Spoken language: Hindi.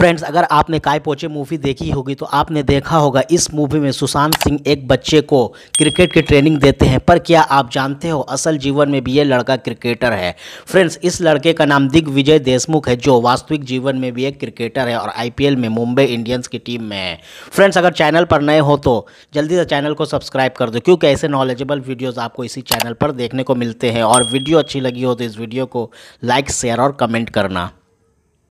फ्रेंड्स अगर आपने काय पोचे मूवी देखी होगी तो आपने देखा होगा इस मूवी में सुशांत सिंह एक बच्चे को क्रिकेट की ट्रेनिंग देते हैं पर क्या आप जानते हो असल जीवन में भी ये लड़का क्रिकेटर है फ्रेंड्स इस लड़के का नाम दिग्विजय देशमुख है जो वास्तविक जीवन में भी एक क्रिकेटर है और आई में मुंबई इंडियंस की टीम में है फ्रेंड्स अगर चैनल पर नए हो तो जल्दी से चैनल को सब्सक्राइब कर दो क्योंकि ऐसे नॉलेजेबल वीडियोज़ आपको इसी चैनल पर देखने को मिलते हैं और वीडियो अच्छी लगी हो तो इस वीडियो को लाइक शेयर और कमेंट करना